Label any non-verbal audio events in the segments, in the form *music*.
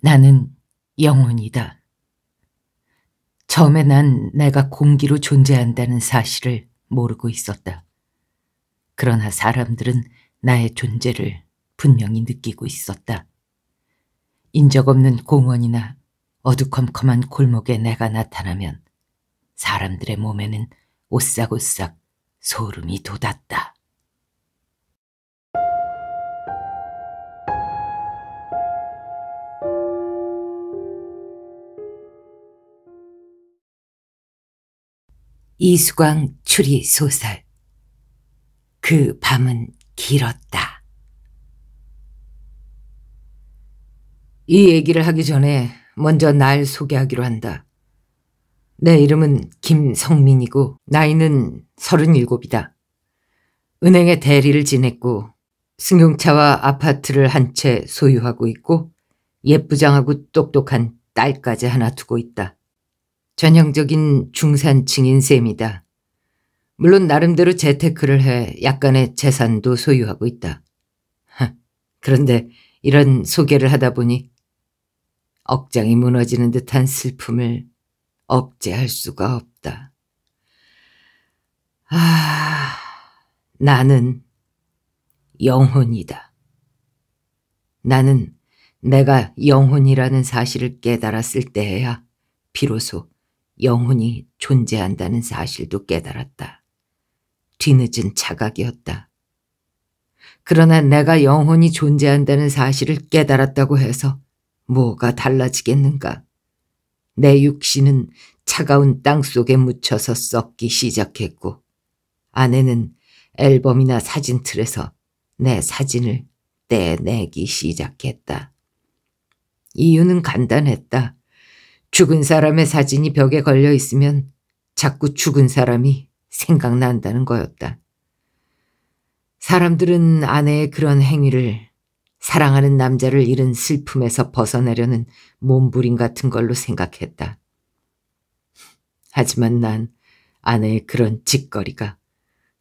나는 영혼이다. 처음에 난 내가 공기로 존재한다는 사실을 모르고 있었다. 그러나 사람들은 나의 존재를 분명히 느끼고 있었다. 인적 없는 공원이나 어두컴컴한 골목에 내가 나타나면 사람들의 몸에는 오싹오싹 소름이 돋았다. 이수광 추리 소설 그 밤은 길었다. 이 얘기를 하기 전에 먼저 날 소개하기로 한다. 내 이름은 김성민이고 나이는 37이다. 은행의 대리를 지냈고 승용차와 아파트를 한 채 소유하고 있고 예쁘장하고 똑똑한 딸까지 하나 두고 있다. 전형적인 중산층인 셈이다. 물론 나름대로 재테크를 해 약간의 재산도 소유하고 있다. 그런데 이런 소개를 하다 보니 억장이 무너지는 듯한 슬픔을 억제할 수가 없다. 아, 나는 영혼이다. 나는 내가 영혼이라는 사실을 깨달았을 때에야 비로소 영혼이 존재한다는 사실도 깨달았다. 뒤늦은 자각이었다. 그러나 내가 영혼이 존재한다는 사실을 깨달았다고 해서 뭐가 달라지겠는가? 내 육신은 차가운 땅 속에 묻혀서 썩기 시작했고 아내는 앨범이나 사진 틀에서 내 사진을 떼내기 시작했다. 이유는 간단했다. 죽은 사람의 사진이 벽에 걸려 있으면 자꾸 죽은 사람이 생각난다는 거였다. 사람들은 아내의 그런 행위를 사랑하는 남자를 잃은 슬픔에서 벗어나려는 몸부림 같은 걸로 생각했다. 하지만 난 아내의 그런 짓거리가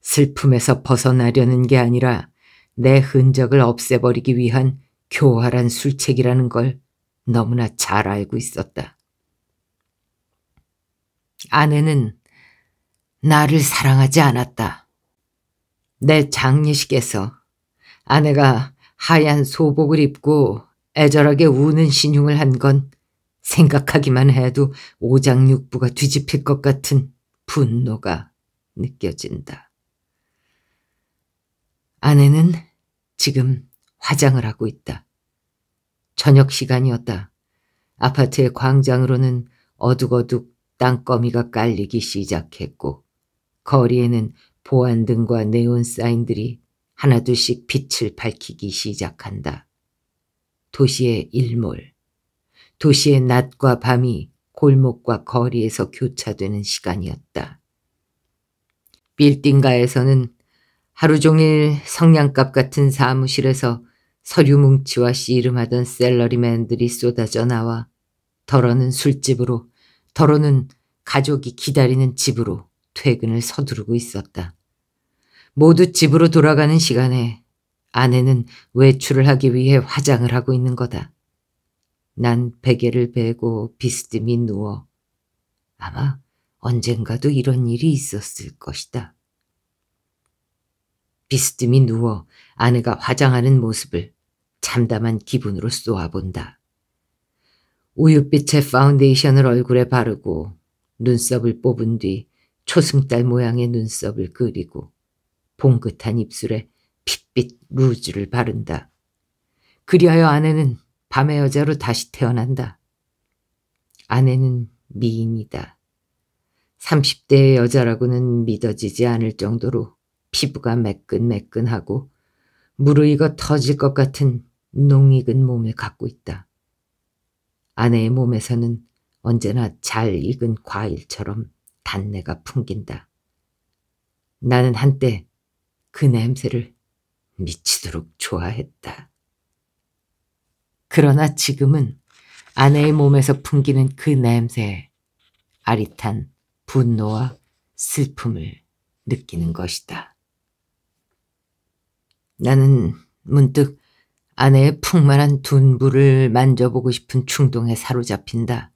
슬픔에서 벗어나려는 게 아니라 내 흔적을 없애버리기 위한 교활한 술책이라는 걸 너무나 잘 알고 있었다. 아내는 나를 사랑하지 않았다. 내 장례식에서 아내가 하얀 소복을 입고 애절하게 우는 신용을 한 건 생각하기만 해도 오장육부가 뒤집힐 것 같은 분노가 느껴진다. 아내는 지금 화장을 하고 있다. 저녁 시간이었다. 아파트의 광장으로는 어둑어둑 땅거미가 깔리기 시작했고 거리에는 보안등과 네온 사인들이 하나둘씩 빛을 밝히기 시작한다. 도시의 일몰, 도시의 낮과 밤이 골목과 거리에서 교차되는 시간이었다. 빌딩가에서는 하루 종일 성냥갑 같은 사무실에서 서류 뭉치와 씨름하던 셀러리맨들이 쏟아져 나와 덜어는 술집으로 더러는 가족이 기다리는 집으로 퇴근을 서두르고 있었다. 모두 집으로 돌아가는 시간에 아내는 외출을 하기 위해 화장을 하고 있는 거다. 난 베개를 베고 비스듬히 누워 아마 언젠가도 이런 일이 있었을 것이다. 비스듬히 누워 아내가 화장하는 모습을 참담한 기분으로 쏘아본다. 우윳빛의 파운데이션을 얼굴에 바르고 눈썹을 뽑은 뒤 초승달 모양의 눈썹을 그리고 봉긋한 입술에 핏빛 루즈를 바른다. 그리하여 아내는 밤의 여자로 다시 태어난다. 아내는 미인이다. 30대의 여자라고는 믿어지지 않을 정도로 피부가 매끈매끈하고 무르익어 터질 것 같은 농익은 몸을 갖고 있다. 아내의 몸에서는 언제나 잘 익은 과일처럼 단내가 풍긴다. 나는 한때 그 냄새를 미치도록 좋아했다. 그러나 지금은 아내의 몸에서 풍기는 그 냄새에 아릿한 분노와 슬픔을 느끼는 것이다. 나는 문득 아내의 풍만한 둔부를 만져보고 싶은 충동에 사로잡힌다.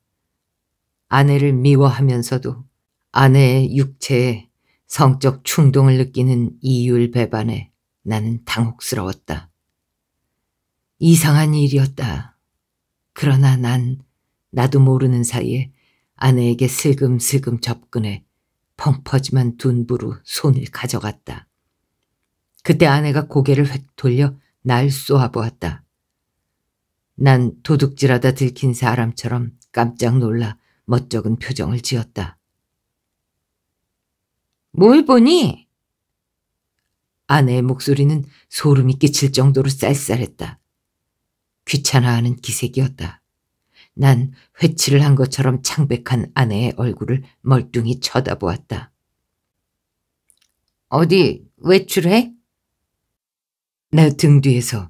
아내를 미워하면서도 아내의 육체에 성적 충동을 느끼는 이율 배반에 나는 당혹스러웠다. 이상한 일이었다. 그러나 난 나도 모르는 사이에 아내에게 슬금슬금 접근해 펑퍼짐한 둔부로 손을 가져갔다. 그때 아내가 고개를 획 돌려 날 쏘아보았다. 난 도둑질하다 들킨 사람처럼 깜짝 놀라 멋쩍은 표정을 지었다. 뭘 보니? 아내의 목소리는 소름이 끼칠 정도로 쌀쌀했다. 귀찮아하는 기색이었다. 난 회치를 한 것처럼 창백한 아내의 얼굴을 멀뚱히 쳐다보았다. 어디 외출해? 내등 뒤에서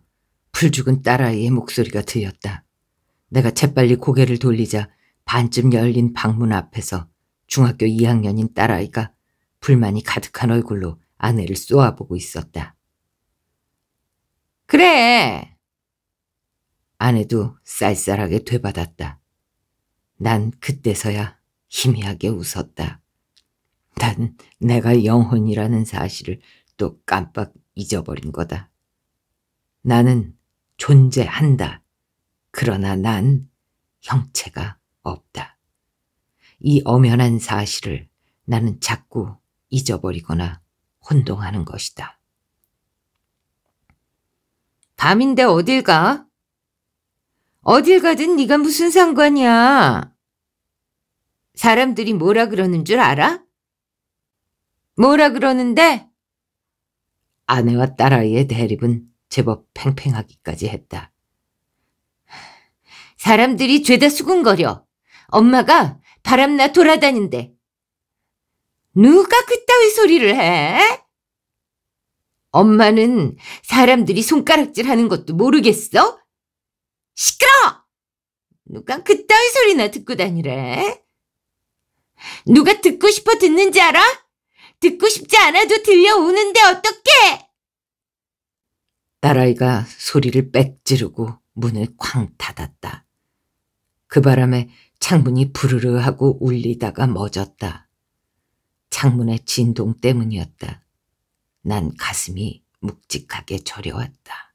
풀죽은 딸아이의 목소리가 들렸다. 내가 재빨리 고개를 돌리자 반쯤 열린 방문 앞에서 중학교 2학년인 딸아이가 불만이 가득한 얼굴로 아내를 쏘아보고 있었다. 그래! 아내도 쌀쌀하게 되받았다. 난 그때서야 희미하게 웃었다. 난 내가 영혼이라는 사실을 또 깜빡 잊어버린 거다. 나는 존재한다. 그러나 난 형체가 없다. 이 엄연한 사실을 나는 자꾸 잊어버리거나 혼동하는 것이다. 밤인데 어딜 가? 어딜 가든 네가 무슨 상관이야? 사람들이 뭐라 그러는 줄 알아? 뭐라 그러는데? 아내와 딸아이의 대립은 제법 팽팽하기까지 했다. 사람들이 죄다 수군거려. 엄마가 바람나 돌아다닌대. 누가 그따위 소리를 해? 엄마는 사람들이 손가락질 하는 것도 모르겠어? 시끄러! 누가 그따위 소리나 듣고 다니래? 누가 듣고 싶어 듣는지 알아? 듣고 싶지 않아도 들려오는데 어떡해! 딸아이가 소리를 빽 지르고 문을 쾅 닫았다. 그 바람에 창문이 부르르 하고 울리다가 멎었다. 창문의 진동 때문이었다. 난 가슴이 묵직하게 저려왔다.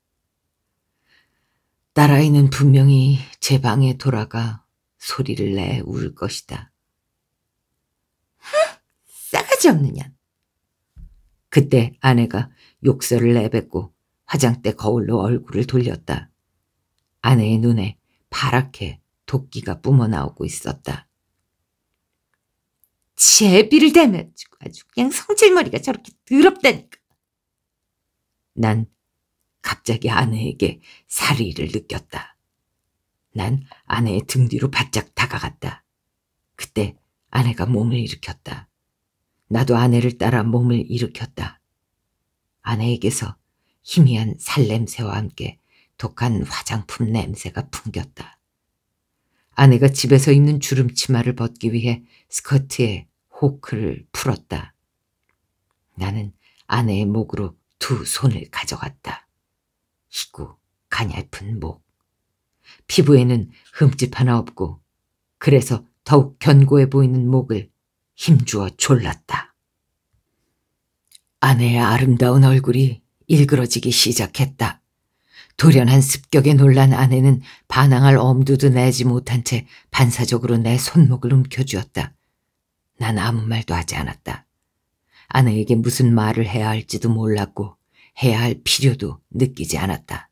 딸아이는 분명히 제 방에 돌아가 소리를 내 울 것이다. 싸가지 없느냐. 그때 아내가 욕설을 내뱉고 화장대 거울로 얼굴을 돌렸다. 아내의 눈에 파랗게 도끼가 뿜어나오고 있었다. 제비를 대면 아주 그냥 성질머리가 저렇게 더럽다니까. 난 갑자기 아내에게 살의를 느꼈다. 난 아내의 등 뒤로 바짝 다가갔다. 그때 아내가 몸을 일으켰다. 나도 아내를 따라 몸을 일으켰다. 아내에게서 희미한 살냄새와 함께 독한 화장품 냄새가 풍겼다. 아내가 집에서 입는 주름치마를 벗기 위해 스커트에 호크를 풀었다. 나는 아내의 목으로 두 손을 가져갔다. 희고 가냘픈 목. 피부에는 흠집 하나 없고 그래서 더욱 견고해 보이는 목을 힘주어 졸랐다. 아내의 아름다운 얼굴이 일그러지기 시작했다. 돌연한 습격에 놀란 아내는 반항할 엄두도 내지 못한 채 반사적으로 내 손목을 움켜쥐었다. 난 아무 말도 하지 않았다. 아내에게 무슨 말을 해야 할지도 몰랐고 해야 할 필요도 느끼지 않았다.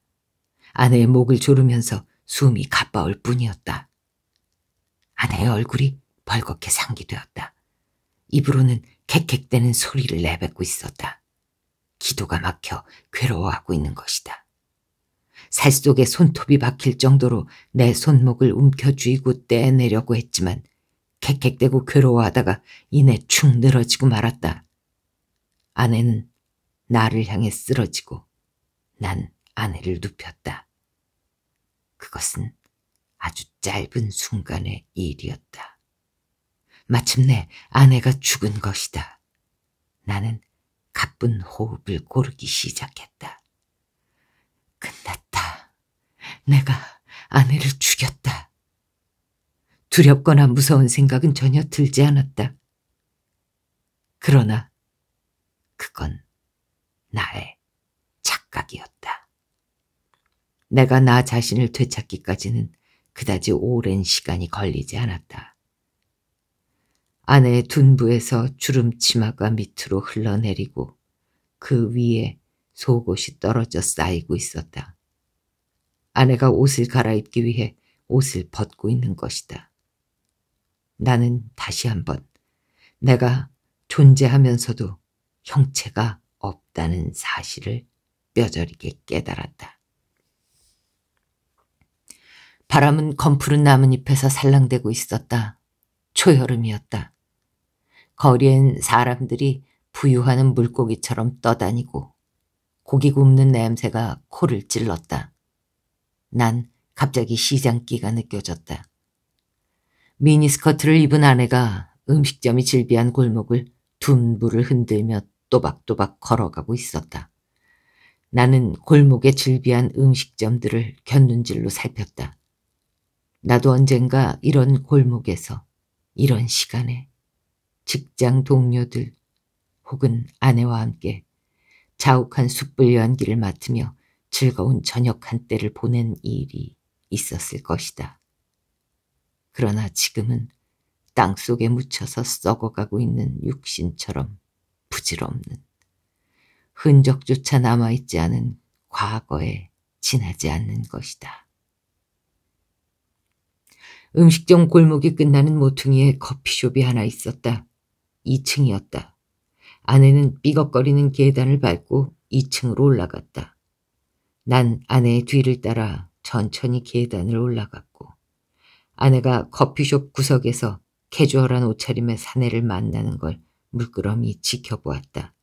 아내의 목을 조르면서 숨이 가빠올 뿐이었다. 아내의 얼굴이 벌겋게 상기되었다. 입으로는 객객대는 소리를 내뱉고 있었다. 기도가 막혀 괴로워하고 있는 것이다. 살 속에 손톱이 박힐 정도로 내 손목을 움켜쥐고 떼내려고 했지만 캑캑대고 괴로워하다가 이내 축 늘어지고 말았다. 아내는 나를 향해 쓰러지고 난 아내를 눕혔다. 그것은 아주 짧은 순간의 일이었다. 마침내 아내가 죽은 것이다. 나는 가쁜 호흡을 고르기 시작했다. 끝났다. 내가 아내를 죽였다. 두렵거나 무서운 생각은 전혀 들지 않았다. 그러나 그건 나의 착각이었다. 내가 나 자신을 되찾기까지는 그다지 오랜 시간이 걸리지 않았다. 아내의 둔부에서 주름 치마가 밑으로 흘러내리고 그 위에 속옷이 떨어져 쌓이고 있었다. 아내가 옷을 갈아입기 위해 옷을 벗고 있는 것이다. 나는 다시 한번 내가 존재하면서도 형체가 없다는 사실을 뼈저리게 깨달았다. 바람은 검푸른 나뭇잎에서 살랑대고 있었다. 초여름이었다. 거리엔 사람들이 부유하는 물고기처럼 떠다니고 고기 굽는 냄새가 코를 찔렀다. 난 갑자기 시장기가 느껴졌다. 미니스커트를 입은 아내가 음식점이 질비한 골목을 둔부를 흔들며 또박또박 걸어가고 있었다. 나는 골목에 질비한 음식점들을 곁눈질로 살폈다. 나도 언젠가 이런 골목에서 이런 시간에 직장 동료들 혹은 아내와 함께 자욱한 숯불 연기를 맡으며 즐거운 저녁 한때를 보낸 일이 있었을 것이다. 그러나 지금은 땅속에 묻혀서 썩어가고 있는 육신처럼 부질없는 흔적조차 남아있지 않은 과거에 지나지 않는 것이다. 음식점 골목이 끝나는 모퉁이에 커피숍이 하나 있었다. 2층이었다. 아내는 삐걱거리는 계단을 밟고 2층으로 올라갔다. 난 아내의 뒤를 따라 천천히 계단을 올라갔고 아내가 커피숍 구석에서 캐주얼한 옷차림의 사내를 만나는 걸 물끄러미 지켜보았다.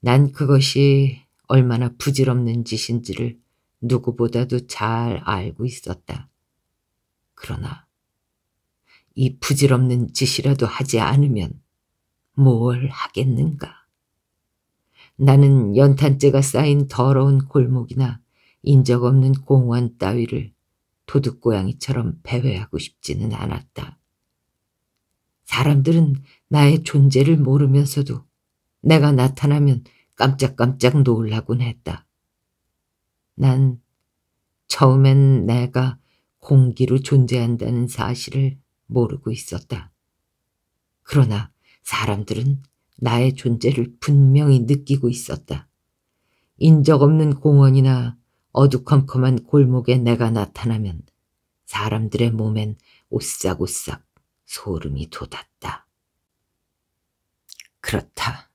난 그것이 얼마나 부질없는 짓인지를 누구보다도 잘 알고 있었다. 그러나 이 부질없는 짓이라도 하지 않으면 뭘 하겠는가. 나는 연탄재가 쌓인 더러운 골목이나 인적 없는 공원 따위를 도둑고양이처럼 배회하고 싶지는 않았다. 사람들은 나의 존재를 모르면서도 내가 나타나면 깜짝깜짝 놀라곤 했다. 난 처음엔 내가 공기로 존재한다는 사실을 모르고 있었다. 그러나 사람들은 나의 존재를 분명히 느끼고 있었다. 인적 없는 공원이나 어두컴컴한 골목에 내가 나타나면 사람들의 몸엔 오싹오싹 소름이 돋았다. 그렇다.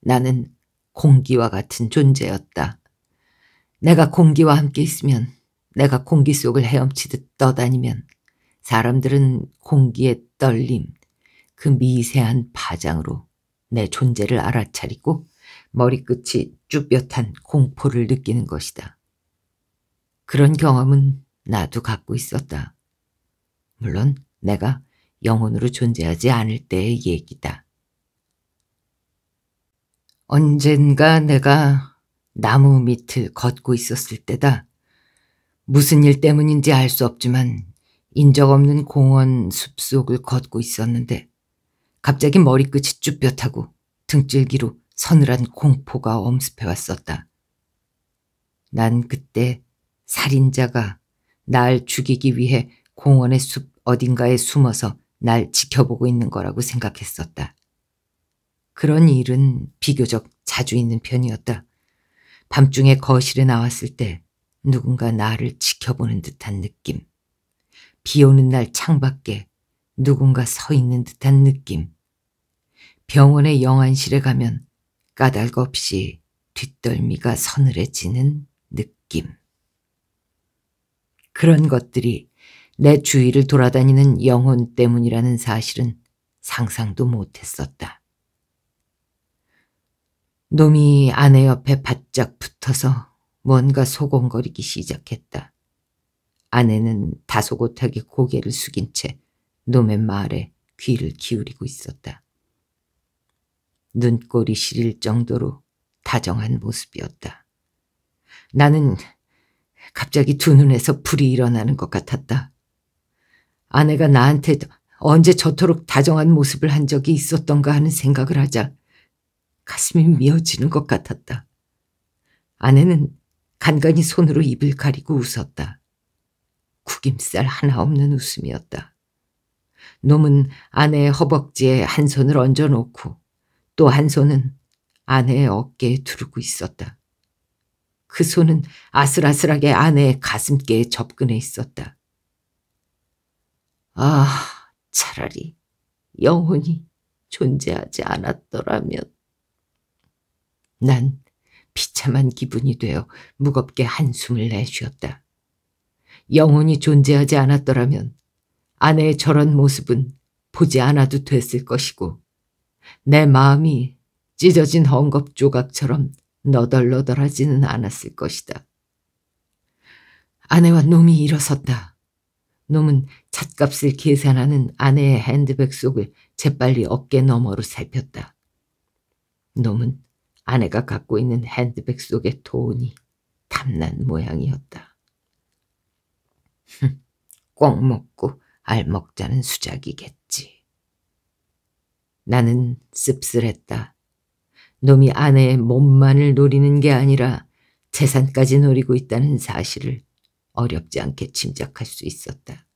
나는 공기와 같은 존재였다. 내가 공기와 함께 있으면 내가 공기 속을 헤엄치듯 떠다니면 사람들은 공기의 떨림, 그 미세한 파장으로 내 존재를 알아차리고 머리끝이 쭈뼛한 공포를 느끼는 것이다. 그런 경험은 나도 갖고 있었다. 물론 내가 영혼으로 존재하지 않을 때의 얘기다. 언젠가 내가 나무 밑을 걷고 있었을 때다. 무슨 일 때문인지 알 수 없지만 인적 없는 공원 숲속을 걷고 있었는데 갑자기 머리끝이 쭈뼛하고 등줄기로 서늘한 공포가 엄습해왔었다. 난 그때 살인자가 날 죽이기 위해 공원의 숲 어딘가에 숨어서 날 지켜보고 있는 거라고 생각했었다. 그런 일은 비교적 자주 있는 편이었다. 밤중에 거실에 나왔을 때 누군가 나를 지켜보는 듯한 느낌. 비 오는 날 창밖에 누군가 서 있는 듯한 느낌. 병원의 영안실에 가면 까닭 없이 뒷덜미가 서늘해지는 느낌. 그런 것들이 내 주위를 돌아다니는 영혼 때문이라는 사실은 상상도 못했었다. 놈이 아내 옆에 바짝 붙어서 뭔가 소곤거리기 시작했다. 아내는 다소곳하게 고개를 숙인 채 놈의 말에 귀를 기울이고 있었다. 눈꼴이 시릴 정도로 다정한 모습이었다. 나는 갑자기 두 눈에서 불이 일어나는 것 같았다. 아내가 나한테 언제 저토록 다정한 모습을 한 적이 있었던가 하는 생각을 하자 가슴이 미어지는 것 같았다. 아내는 간간히 손으로 입을 가리고 웃었다. 구김살 하나 없는 웃음이었다. 놈은 아내의 허벅지에 한 손을 얹어놓고 또한 손은 아내의 어깨에 두르고 있었다. 그 손은 아슬아슬하게 아내의 가슴께 접근해 있었다. 아, 차라리 영혼이 존재하지 않았더라면. 난 비참한 기분이 되어 무겁게 한숨을 내쉬었다. 영혼이 존재하지 않았더라면 아내의 저런 모습은 보지 않아도 됐을 것이고 내 마음이 찢어진 헝겊 조각처럼 너덜너덜하지는 않았을 것이다. 아내와 놈이 일어섰다. 놈은 찻값을 계산하는 아내의 핸드백 속을 재빨리 어깨 너머로 살폈다. 놈은 아내가 갖고 있는 핸드백 속의 돈이 탐난 모양이었다. *laughs* 꼭 먹고 알 먹자는 수작이겠다. 나는 씁쓸했다. 놈이 아내의 몸만을 노리는 게 아니라 재산까지 노리고 있다는 사실을 어렵지 않게 짐작할 수 있었다.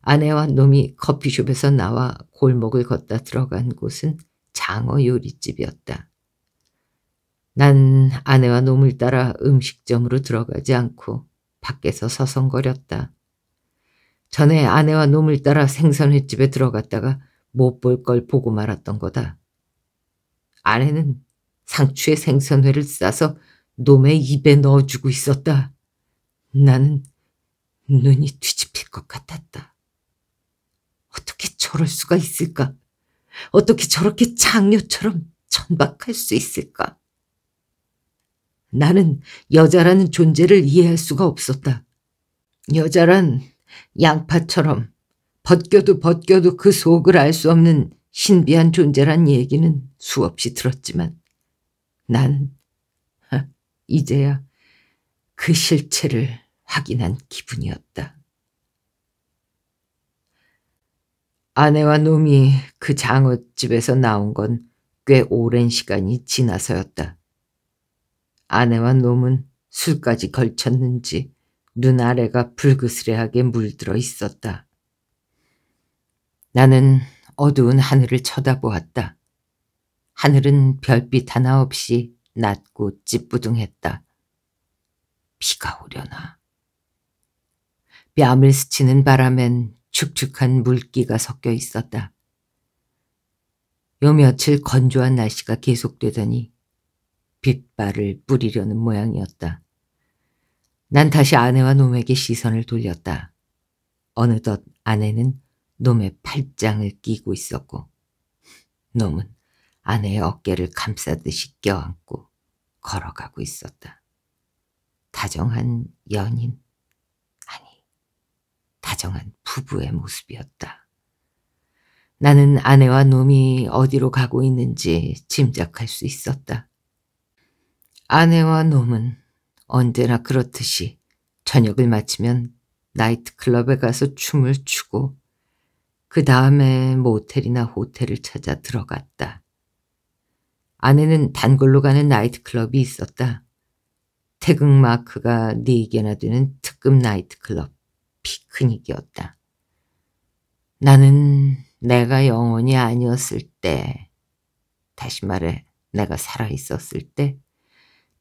아내와 놈이 커피숍에서 나와 골목을 걷다 들어간 곳은 장어 요리집이었다. 난 아내와 놈을 따라 음식점으로 들어가지 않고 밖에서 서성거렸다. 전에 아내와 놈을 따라 생선횟집에 들어갔다가 못볼걸 보고 말았던 거다. 아내는 상추에 생선회를 싸서 놈의 입에 넣어주고 있었다. 나는 눈이 뒤집힐 것 같았다. 어떻게 저럴 수가 있을까? 어떻게 저렇게 장녀처럼 천박할 수 있을까? 나는 여자라는 존재를 이해할 수가 없었다. 여자란 양파처럼 벗겨도 벗겨도 그 속을 알 수 없는 신비한 존재란 얘기는 수없이 들었지만 난 이제야 그 실체를 확인한 기분이었다. 아내와 놈이 그 장어집에서 나온 건 꽤 오랜 시간이 지나서였다. 아내와 놈은 술까지 걸쳤는지 눈아래가 불그스레하게 물들어 있었다. 나는 어두운 하늘을 쳐다보았다. 하늘은 별빛 하나 없이 낮고 찌뿌둥했다. 비가 오려나. 뺨을 스치는 바람엔 축축한 물기가 섞여 있었다. 요 며칠 건조한 날씨가 계속되더니 빗발을 뿌리려는 모양이었다. 난 다시 아내와 놈에게 시선을 돌렸다. 어느덧 아내는 놈의 팔짱을 끼고 있었고 놈은 아내의 어깨를 감싸듯이 껴안고 걸어가고 있었다. 다정한 연인, 아니 다정한 부부의 모습이었다. 나는 아내와 놈이 어디로 가고 있는지 짐작할 수 있었다. 아내와 놈은 언제나 그렇듯이 저녁을 마치면 나이트클럽에 가서 춤을 추고 그 다음에 모텔이나 뭐 호텔을 찾아 들어갔다. 아내는 단골로 가는 나이트클럽이 있었다. 태극마크가 4개나 되는 특급 나이트클럽 피크닉이었다. 나는 내가 영혼이 아니었을 때, 다시 말해 내가 살아있었을 때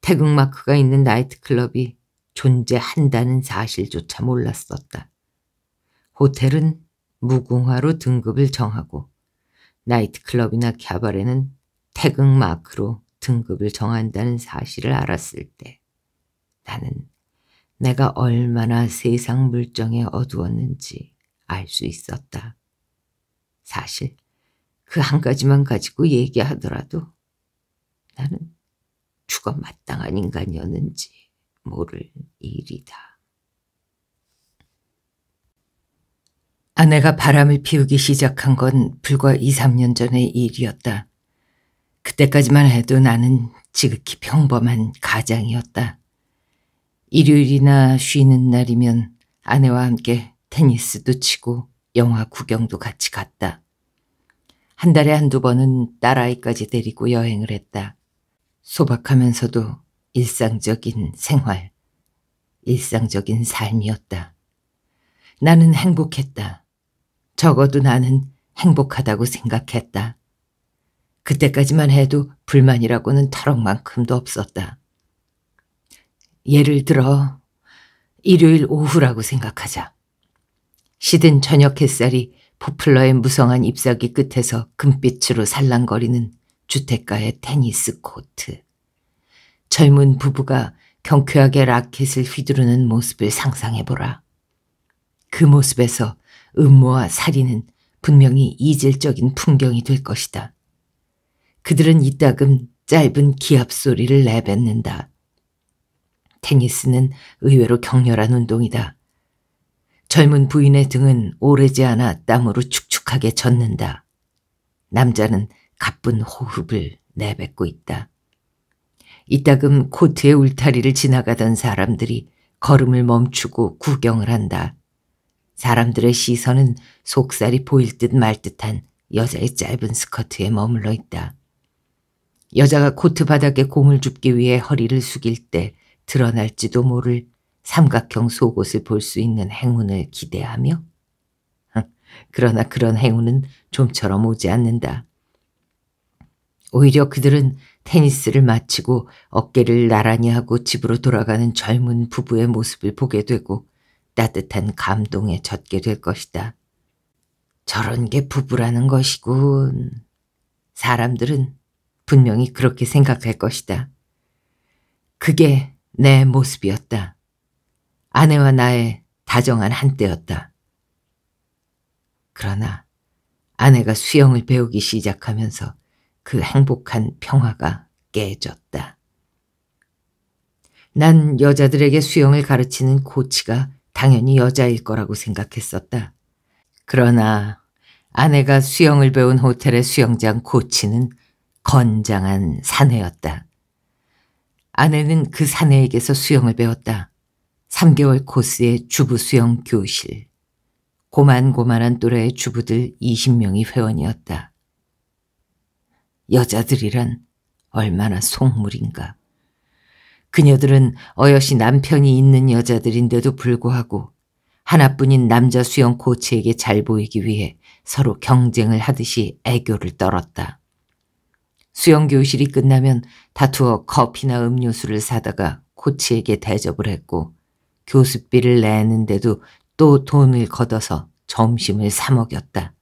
태극마크가 있는 나이트클럽이 존재한다는 사실조차 몰랐었다. 호텔은 무궁화로 등급을 정하고 나이트클럽이나 캬바레는 태극 마크로 등급을 정한다는 사실을 알았을 때 나는 내가 얼마나 세상 물정에 어두웠는지 알 수 있었다. 사실 그 한 가지만 가지고 얘기하더라도 나는 죽어 마땅한 인간이었는지 모를 일이다. 아내가 바람을 피우기 시작한 건 불과 2, 3년 전의 일이었다. 그때까지만 해도 나는 지극히 평범한 가장이었다. 일요일이나 쉬는 날이면 아내와 함께 테니스도 치고 영화 구경도 같이 갔다. 한 달에 한두 번은 딸아이까지 데리고 여행을 했다. 소박하면서도 일상적인 생활, 일상적인 삶이었다. 나는 행복했다. 적어도 나는 행복하다고 생각했다. 그때까지만 해도 불만이라고는 터럭만큼도 없었다. 예를 들어 일요일 오후라고 생각하자. 시든 저녁 햇살이 포플러의 무성한 잎사귀 끝에서 금빛으로 살랑거리는 주택가의 테니스 코트. 젊은 부부가 경쾌하게 라켓을 휘두르는 모습을 상상해보라. 그 모습에서 음모와 살인은 분명히 이질적인 풍경이 될 것이다. 그들은 이따금 짧은 기합 소리를 내뱉는다. 테니스는 의외로 격렬한 운동이다. 젊은 부인의 등은 오래지 않아 땀으로 축축하게 젖는다. 남자는 가쁜 호흡을 내뱉고 있다. 이따금 코트의 울타리를 지나가던 사람들이 걸음을 멈추고 구경을 한다. 사람들의 시선은 속살이 보일 듯 말 듯한 여자의 짧은 스커트에 머물러 있다. 여자가 코트 바닥에 공을 줍기 위해 허리를 숙일 때 드러날지도 모를 삼각형 속옷을 볼 수 있는 행운을 기대하며 그러나 그런 행운은 좀처럼 오지 않는다. 오히려 그들은 테니스를 마치고 어깨를 나란히 하고 집으로 돌아가는 젊은 부부의 모습을 보게 되고 따뜻한 감동에 젖게 될 것이다. 저런 게 부부라는 것이군. 사람들은 분명히 그렇게 생각할 것이다. 그게 내 모습이었다. 아내와 나의 다정한 한때였다. 그러나 아내가 수영을 배우기 시작하면서 그 행복한 평화가 깨졌다. 난 여자들에게 수영을 가르치는 코치가 당연히 여자일 거라고 생각했었다. 그러나 아내가 수영을 배운 호텔의 수영장 코치는 건장한 사내였다. 아내는 그 사내에게서 수영을 배웠다. 3개월 코스의 주부 수영 교실. 고만고만한 또래의 주부들 20명이 회원이었다. 여자들이란 얼마나 속물인가. 그녀들은 어여시 남편이 있는 여자들인데도 불구하고 하나뿐인 남자 수영 코치에게 잘 보이기 위해 서로 경쟁을 하듯이 애교를 떨었다. 수영 교실이 끝나면 다투어 커피나 음료수를 사다가 코치에게 대접을 했고 교습비를 내는데도 또 돈을 걷어서 점심을 사 먹였다.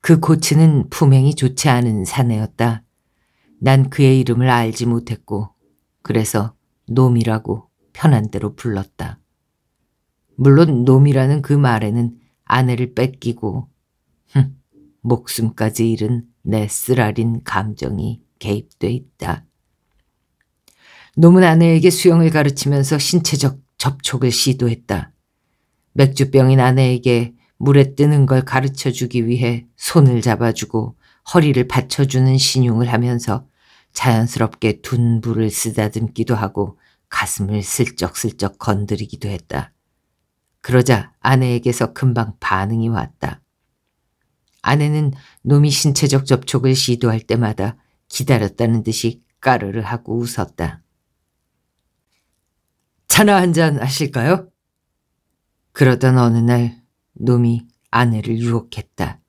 그 코치는 품행이 좋지 않은 사내였다. 난 그의 이름을 알지 못했고 그래서 놈이라고 편한 대로 불렀다. 물론 놈이라는 그 말에는 아내를 뺏기고 흠, 목숨까지 잃은 내 쓰라린 감정이 개입돼 있다. 놈은 아내에게 수영을 가르치면서 신체적 접촉을 시도했다. 맥주병인 아내에게 물에 뜨는 걸 가르쳐주기 위해 손을 잡아주고 허리를 받쳐주는 신용을 하면서 자연스럽게 둔부를 쓰다듬기도 하고 가슴을 슬쩍슬쩍 건드리기도 했다. 그러자 아내에게서 금방 반응이 왔다. 아내는 놈이 신체적 접촉을 시도할 때마다 기다렸다는 듯이 까르르 하고 웃었다. 차나 한잔 하실까요? 그러던 어느 날 놈이 아내를 유혹했다.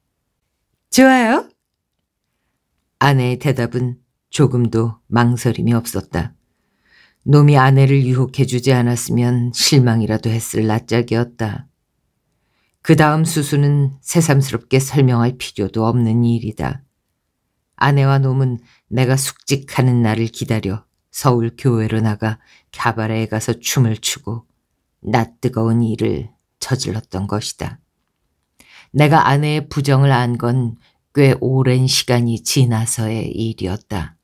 좋아요. 아내의 대답은 조금도 망설임이 없었다. 놈이 아내를 유혹해 주지 않았으면 실망이라도 했을 낯짝이었다. 그 다음 수수는 새삼스럽게 설명할 필요도 없는 일이다. 아내와 놈은 내가 숙직하는 날을 기다려 서울 교회로 나가 갸바레에 가서 춤을 추고 낯뜨거운 일을 저질렀던 것이다. 내가 아내의 부정을 안 건 꽤 오랜 시간이 지나서의 일이었다.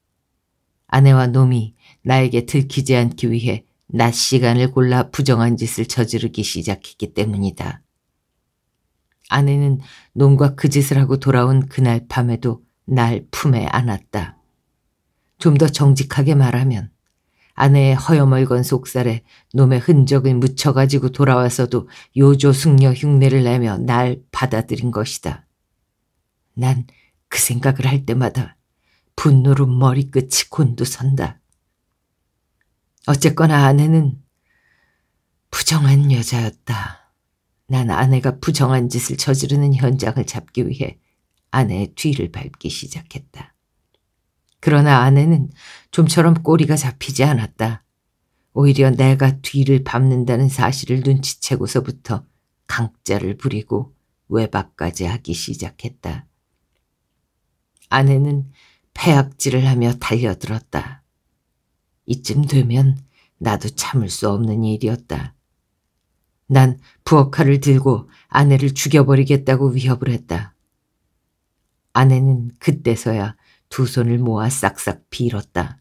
아내와 놈이 나에게 들키지 않기 위해 낮 시간을 골라 부정한 짓을 저지르기 시작했기 때문이다. 아내는 놈과 그 짓을 하고 돌아온 그날 밤에도 날 품에 안았다. 좀 더 정직하게 말하면 아내의 허여멀건 속살에 놈의 흔적을 묻혀가지고 돌아와서도 요조숙녀 흉내를 내며 날 받아들인 것이다. 난 그 생각을 할 때마다 분노로 머리끝이 곤두선다. 어쨌거나 아내는 부정한 여자였다. 난 아내가 부정한 짓을 저지르는 현장을 잡기 위해 아내의 뒤를 밟기 시작했다. 그러나 아내는 좀처럼 꼬리가 잡히지 않았다. 오히려 내가 뒤를 밟는다는 사실을 눈치채고서부터 강자를 부리고 외박까지 하기 시작했다. 아내는 폐악질을 하며 달려들었다. 이쯤 되면 나도 참을 수 없는 일이었다. 난 부엌칼을 들고 아내를 죽여버리겠다고 위협을 했다. 아내는 그때서야 두 손을 모아 싹싹 빌었다.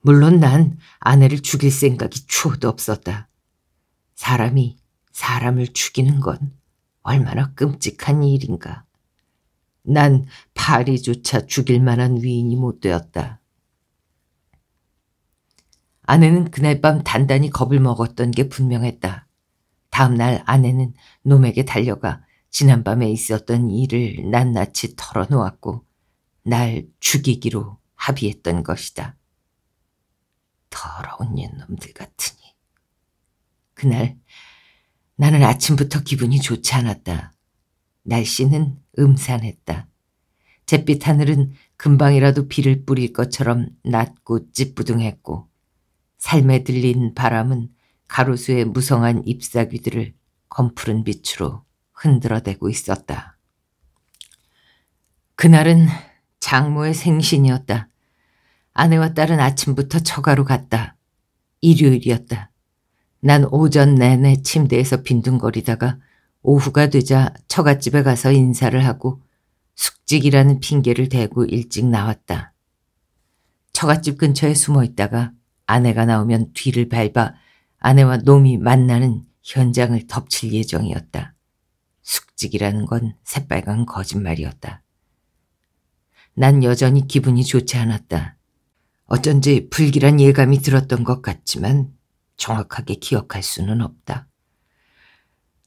물론 난 아내를 죽일 생각이 추호도 없었다. 사람이 사람을 죽이는 건 얼마나 끔찍한 일인가. 난 파리조차 죽일 만한 위인이 못 되었다. 아내는 그날 밤 단단히 겁을 먹었던 게 분명했다. 다음 날 아내는 놈에게 달려가 지난밤에 있었던 일을 낱낱이 털어놓았고 날 죽이기로 합의했던 것이다. 더러운 옛놈들 같으니. 그날 나는 아침부터 기분이 좋지 않았다. 날씨는 음산했다. 잿빛 하늘은 금방이라도 비를 뿌릴 것처럼 낮고 찌뿌둥했고 삶에 들린 바람은 가로수의 무성한 잎사귀들을 검푸른 빛으로 흔들어대고 있었다. 그날은 장모의 생신이었다. 아내와 딸은 아침부터 처가로 갔다. 일요일이었다. 난 오전 내내 침대에서 빈둥거리다가 오후가 되자 처갓집에 가서 인사를 하고 숙직이라는 핑계를 대고 일찍 나왔다. 처갓집 근처에 숨어 있다가 아내가 나오면 뒤를 밟아 아내와 놈이 만나는 현장을 덮칠 예정이었다. 숙직이라는 건 새빨간 거짓말이었다. 난 여전히 기분이 좋지 않았다. 어쩐지 불길한 예감이 들었던 것 같지만 정확하게 기억할 수는 없다.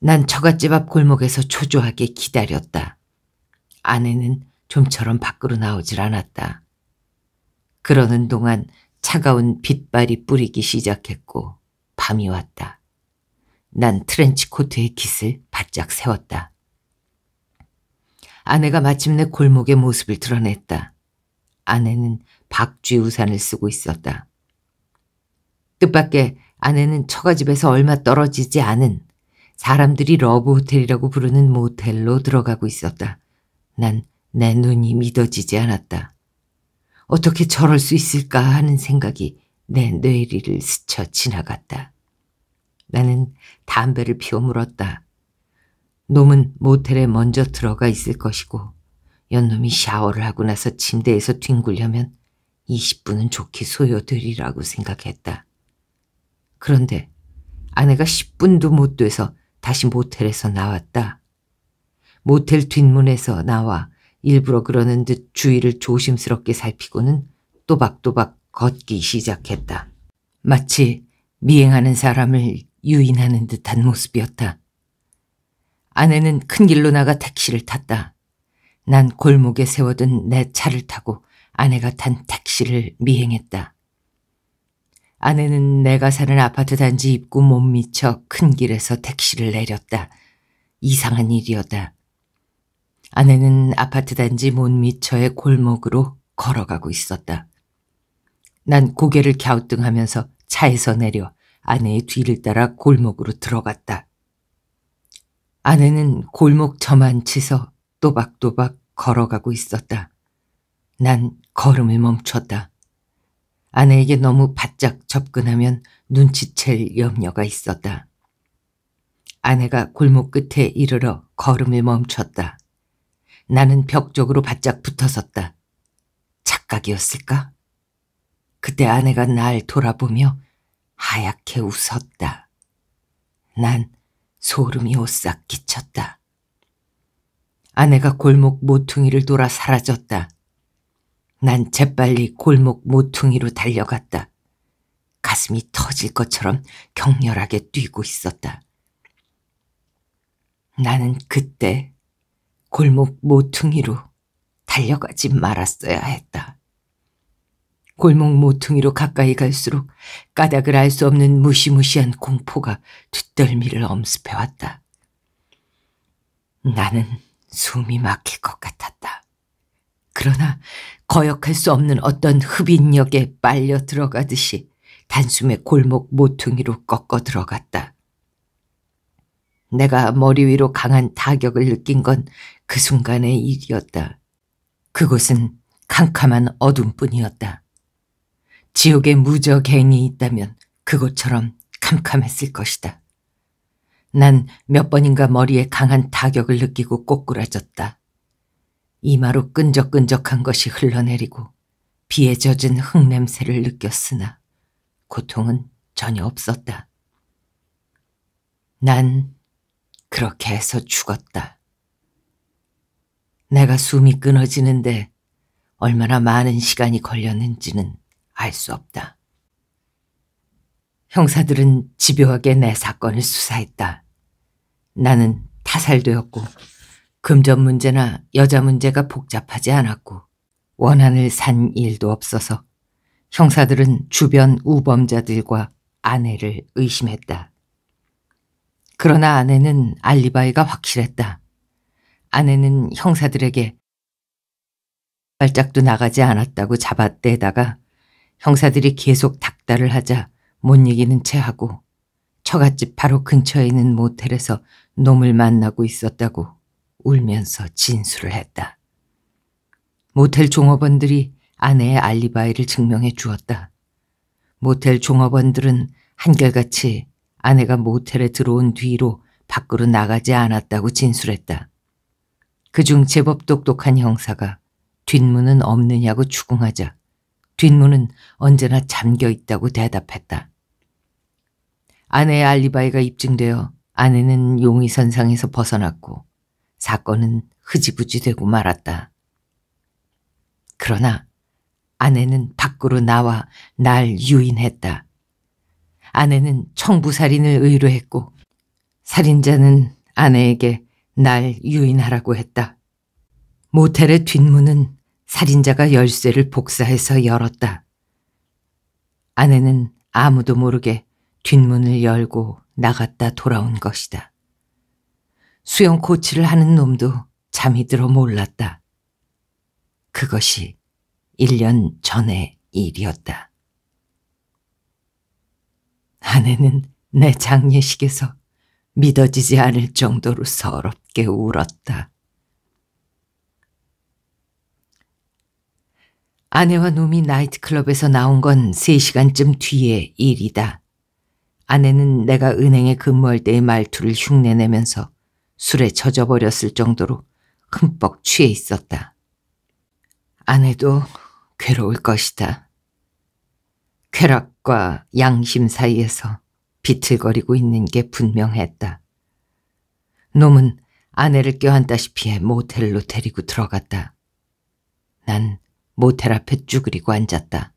난 처갓집 앞 골목에서 초조하게 기다렸다. 아내는 좀처럼 밖으로 나오질 않았다. 그러는 동안 차가운 빗발이 뿌리기 시작했고 밤이 왔다. 난 트렌치 코트의 깃을 바짝 세웠다. 아내가 마침내 골목의 모습을 드러냈다. 아내는 박쥐 우산을 쓰고 있었다. 뜻밖의 아내는 처가집에서 얼마 떨어지지 않은 사람들이 러브 호텔이라고 부르는 모텔로 들어가고 있었다. 난 내 눈이 믿어지지 않았다. 어떻게 저럴 수 있을까 하는 생각이 내 뇌리를 스쳐 지나갔다. 나는 담배를 피워 물었다. 놈은 모텔에 먼저 들어가 있을 것이고 연놈이 샤워를 하고 나서 침대에서 뒹굴려면 20분은 좋게 소요되리라고 생각했다. 그런데 아내가 10분도 못 돼서 다시 모텔에서 나왔다. 모텔 뒷문에서 나와 일부러 그러는 듯 주위를 조심스럽게 살피고는 또박또박 걷기 시작했다. 마치 미행하는 사람을 유인하는 듯한 모습이었다. 아내는 큰 길로 나가 택시를 탔다. 난 골목에 세워둔 내 차를 타고 아내가 탄 택시를 미행했다. 아내는 내가 사는 아파트 단지 입구 못 미쳐 큰 길에서 택시를 내렸다. 이상한 일이었다. 아내는 아파트 단지 못 미쳐의 골목으로 걸어가고 있었다. 난 고개를 갸우뚱하면서 차에서 내려 아내의 뒤를 따라 골목으로 들어갔다. 아내는 골목 저만치서 또박또박 걸어가고 있었다. 난 걸음을 멈췄다. 아내에게 너무 바짝 접근하면 눈치챌 염려가 있었다. 아내가 골목 끝에 이르러 걸음을 멈췄다. 나는 벽 쪽으로 바짝 붙어섰다. 착각이었을까? 그때 아내가 날 돌아보며 하얗게 웃었다. 난 소름이 오싹 끼쳤다. 아내가 골목 모퉁이를 돌아 사라졌다. 난 재빨리 골목 모퉁이로 달려갔다. 가슴이 터질 것처럼 격렬하게 뛰고 있었다. 나는 그때 골목 모퉁이로 달려가지 말았어야 했다. 골목 모퉁이로 가까이 갈수록 까닭을 알 수 없는 무시무시한 공포가 뒷덜미를 엄습해왔다. 나는 숨이 막힐 것 같았다. 그러나 거역할 수 없는 어떤 흡인력에 빨려 들어가듯이 단숨에 골목 모퉁이로 꺾어 들어갔다. 내가 머리 위로 강한 타격을 느낀 건 그 순간의 일이었다. 그곳은 캄캄한 어둠뿐이었다. 지옥의 무적행이 있다면 그곳처럼 캄캄했을 것이다. 난 몇 번인가 머리에 강한 타격을 느끼고 꼬꾸라졌다. 이마로 끈적끈적한 것이 흘러내리고 비에 젖은 흙냄새를 느꼈으나 고통은 전혀 없었다. 난 그렇게 해서 죽었다. 내가 숨이 끊어지는데 얼마나 많은 시간이 걸렸는지는 알 수 없다. 형사들은 집요하게 내 사건을 수사했다. 나는 타살되었고 금전 문제나 여자 문제가 복잡하지 않았고 원한을 산 일도 없어서 형사들은 주변 우범자들과 아내를 의심했다. 그러나 아내는 알리바이가 확실했다. 아내는 형사들에게 발짝도 나가지 않았다고 잡아떼다가 형사들이 계속 닥달을 하자 못 이기는 채 하고 처갓집 바로 근처에 있는 모텔에서 놈을 만나고 있었다고 울면서 진술을 했다. 모텔 종업원들이 아내의 알리바이를 증명해 주었다. 모텔 종업원들은 한결같이 아내가 모텔에 들어온 뒤로 밖으로 나가지 않았다고 진술했다. 그 중 제법 똑똑한 형사가 뒷문은 없느냐고 추궁하자 뒷문은 언제나 잠겨 있다고 대답했다. 아내의 알리바이가 입증되어 아내는 용의선상에서 벗어났고 사건은 흐지부지 되고 말았다. 그러나 아내는 밖으로 나와 날 유인했다. 아내는 청부살인을 의뢰했고 살인자는 아내에게 날 유인하라고 했다. 모텔의 뒷문은 살인자가 열쇠를 복사해서 열었다. 아내는 아무도 모르게 뒷문을 열고 나갔다 돌아온 것이다. 수영 코치를 하는 놈도 잠이 들어 몰랐다. 그것이 1년 전의 일이었다. 아내는 내 장례식에서 믿어지지 않을 정도로 서럽게 울었다. 아내와 놈이 나이트클럽에서 나온 건 3시간쯤 뒤의 일이다. 아내는 내가 은행에 근무할 때의 말투를 흉내내면서 술에 젖어버렸을 정도로 흠뻑 취해 있었다. 아내도 괴로울 것이다. 쾌락과 양심 사이에서 비틀거리고 있는 게 분명했다. 놈은 아내를 껴안다시피 모텔로 데리고 들어갔다. 난 모텔 앞에 쭈그리고 앉았다.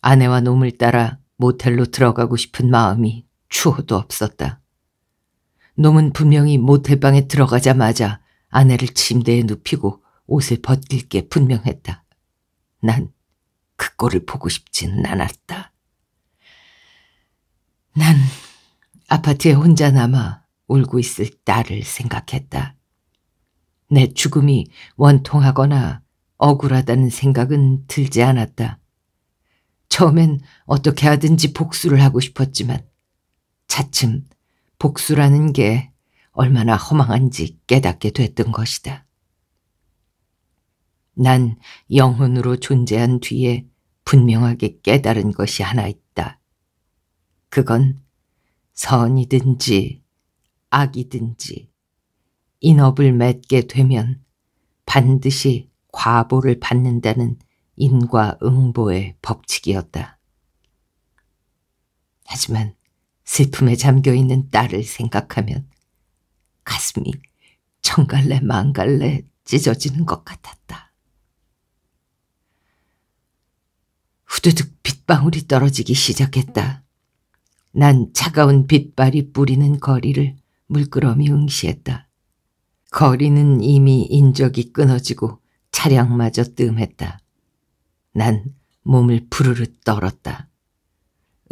아내와 놈을 따라 모텔로 들어가고 싶은 마음이 추호도 없었다. 놈은 분명히 모텔방에 들어가자마자 아내를 침대에 눕히고 옷을 벗길 게 분명했다. 난 그 꼴을 보고 싶진 않았다. 난 아파트에 혼자 남아 울고 있을 딸을 생각했다. 내 죽음이 원통하거나 억울하다는 생각은 들지 않았다. 처음엔 어떻게 하든지 복수를 하고 싶었지만 차츰 복수라는 게 얼마나 허망한지 깨닫게 됐던 것이다. 난 영혼으로 존재한 뒤에 분명하게 깨달은 것이 하나 있다. 그건 선이든지 악이든지 인업을 맺게 되면 반드시 과보를 받는다는 인과응보의 법칙이었다. 하지만 슬픔에 잠겨 있는 딸을 생각하면 가슴이 청갈래망갈래 찢어지는 것 같았다. 후두둑 빗방울이 떨어지기 시작했다. 난 차가운 빗발이 뿌리는 거리를 물끄러미 응시했다. 거리는 이미 인적이 끊어지고 차량마저 뜸했다. 난 몸을 부르르 떨었다.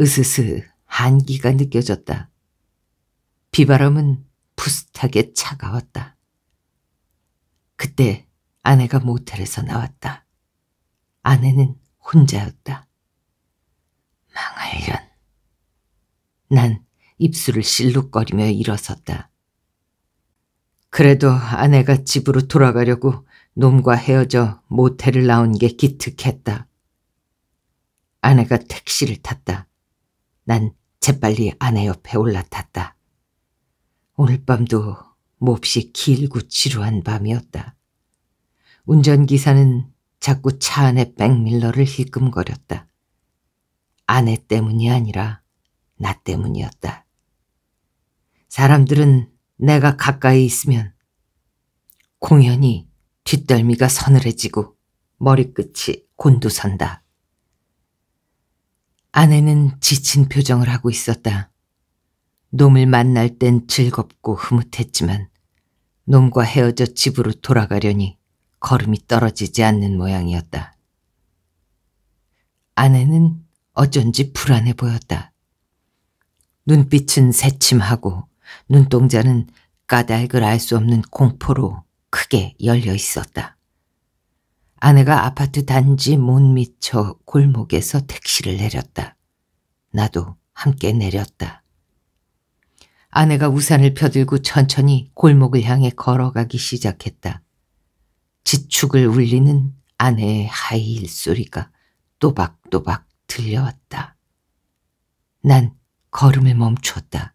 으스스 한기가 느껴졌다. 비바람은 부슷하게 차가웠다. 그때 아내가 모텔에서 나왔다. 아내는 혼자였다. 망할련난 입술을 실룩거리며 일어섰다. 그래도 아내가 집으로 돌아가려고 놈과 헤어져 모텔을 나온 게 기특했다. 아내가 택시를 탔다. 난 재빨리 아내 옆에 올라탔다. 오늘 밤도 몹시 길고 지루한 밤이었다. 운전기사는 자꾸 차 안에 백밀러를 힐끔거렸다. 아내 때문이 아니라 나 때문이었다. 사람들은 내가 가까이 있으면 공연히 뒷덜미가 서늘해지고 머리끝이 곤두선다. 아내는 지친 표정을 하고 있었다. 놈을 만날 땐 즐겁고 흐뭇했지만 놈과 헤어져 집으로 돌아가려니 걸음이 떨어지지 않는 모양이었다. 아내는 어쩐지 불안해 보였다. 눈빛은 새침하고 눈동자는 까닭을 알 수 없는 공포로 크게 열려 있었다. 아내가 아파트 단지 못 미쳐 골목에서 택시를 내렸다. 나도 함께 내렸다. 아내가 우산을 펴들고 천천히 골목을 향해 걸어가기 시작했다. 지축을 울리는 아내의 하이힐 소리가 또박또박 들려왔다. 난 걸음을 멈췄다.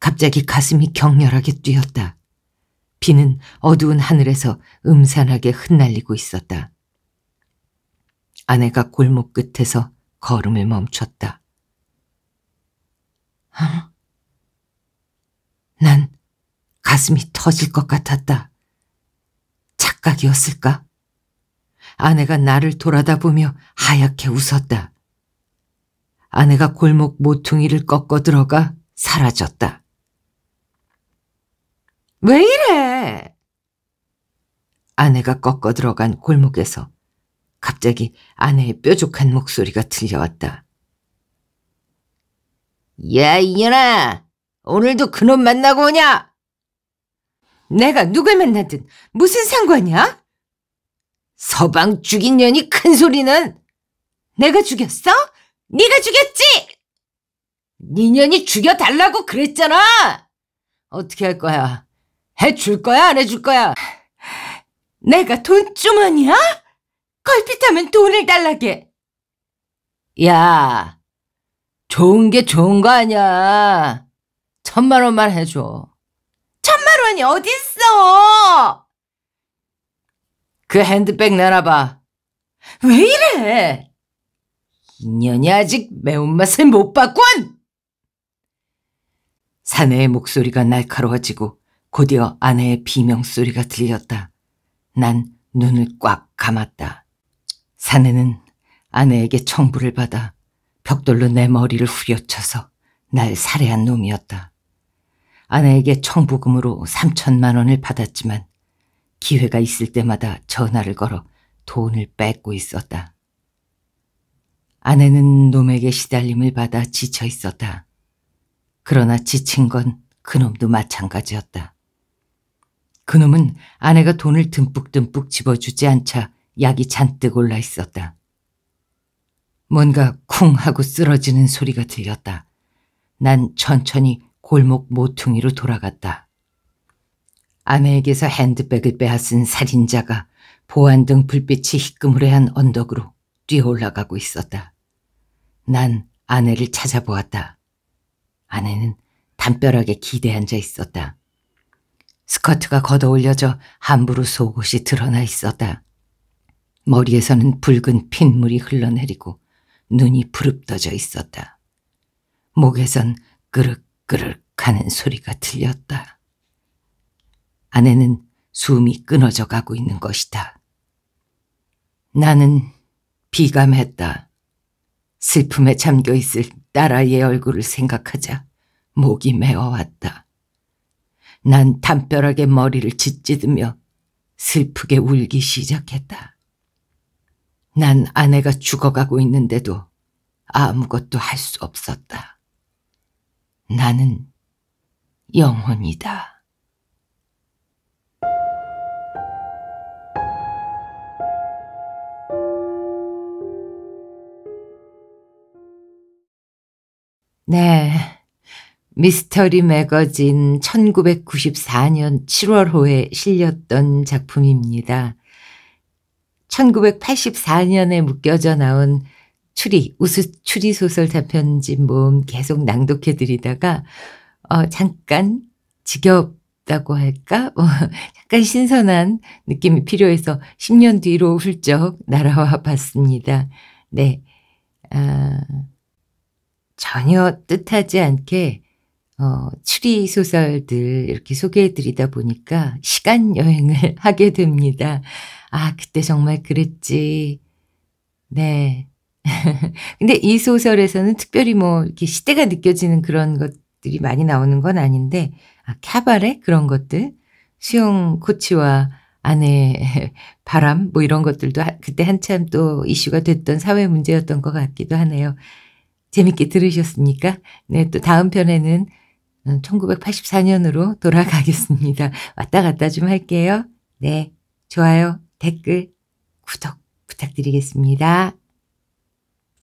갑자기 가슴이 격렬하게 뛰었다. 비는 어두운 하늘에서 음산하게 흩날리고 있었다. 아내가 골목 끝에서 걸음을 멈췄다. 아, 난 가슴이 터질 것 같았다. 착각이었을까? 아내가 나를 돌아다보며 하얗게 웃었다. 아내가 골목 모퉁이를 꺾어 들어가 사라졌다. 왜 이래? 아내가 꺾어 들어간 골목에서 갑자기 아내의 뾰족한 목소리가 들려왔다. 야, 이년아! 오늘도 그놈 만나고 오냐? 내가 누굴 만나든 무슨 상관이야? 서방 죽인 년이 큰 소리는 내가 죽였어? 네가 죽였지? 니년이 네 죽여달라고 그랬잖아! 어떻게 할 거야? 해줄 거야 안 해 줄 거야? 내가 돈주머니야? 걸핏하면 돈을 달라게. 야, 좋은 게 좋은 거 아니야. 천만 원만 해줘. 천만 원이 어딨어? 그 핸드백 내놔봐. 왜 이래? 인연이 아직 매운맛을 못 봤군! 사내의 목소리가 날카로워지고 곧이어 아내의 비명소리가 들렸다. 난 눈을 꽉 감았다. 사내는 아내에게 청부를 받아 벽돌로 내 머리를 후려쳐서 날 살해한 놈이었다. 아내에게 청부금으로 3천만 원을 받았지만 기회가 있을 때마다 전화를 걸어 돈을 뺏고 있었다. 아내는 놈에게 시달림을 받아 지쳐 있었다. 그러나 지친 건 그놈도 마찬가지였다. 그놈은 아내가 돈을 듬뿍듬뿍 집어주지 않자 약이 잔뜩 올라 있었다. 뭔가 쿵 하고 쓰러지는 소리가 들렸다. 난 천천히 골목 모퉁이로 돌아갔다. 아내에게서 핸드백을 빼앗은 살인자가 보안등 불빛이 희끄무레한 언덕으로 뛰어올라가고 있었다. 난 아내를 찾아보았다. 아내는 담벼락에 기대앉아 있었다. 스커트가 걷어올려져 함부로 속옷이 드러나 있었다. 머리에서는 붉은 핏물이 흘러내리고 눈이 부릅떠져 있었다. 목에선 끄륵끄륵 하는 소리가 들렸다. 아내는 숨이 끊어져 가고 있는 것이다. 나는 비감했다. 슬픔에 잠겨 있을 딸아이의 얼굴을 생각하자 목이 메어왔다. 난 담벼락에 머리를 짓지으며 슬프게 울기 시작했다. 난 아내가 죽어가고 있는데도 아무것도 할 수 없었다. 나는 영혼이다. 네, 미스터리 매거진 1994년 7월호에 실렸던 작품입니다. 1984년에 묶여져 나온 추리, 우수 추리 소설 단편집 모음 계속 낭독해 드리다가 어, 잠깐 지겹다고 할까? 어, *laughs* 약간 신선한 느낌이 필요해서 10년 뒤로 훌쩍 날아와 봤습니다. 네. 아, 전혀 뜻하지 않게 어, 추리 소설들 이렇게 소개해드리다 보니까 시간 여행을 *laughs* 하게 됩니다. 아, 그때 정말 그랬지. 네. *laughs* 근데 이 소설에서는 특별히 뭐 이렇게 시대가 느껴지는 그런 것들이 많이 나오는 건 아닌데, 아, 캬바레? 그런 것들? 수영 코치와 아내 *laughs* 바람? 뭐 이런 것들도 하, 그때 한참 또 이슈가 됐던 사회 문제였던 것 같기도 하네요. 재밌게 들으셨습니까? 네, 또 다음 편에는 1984년으로 음, 돌아가겠습니다. 왔다 갔다 좀 할게요. 네. 좋아요, 댓글, 구독 부탁드리겠습니다.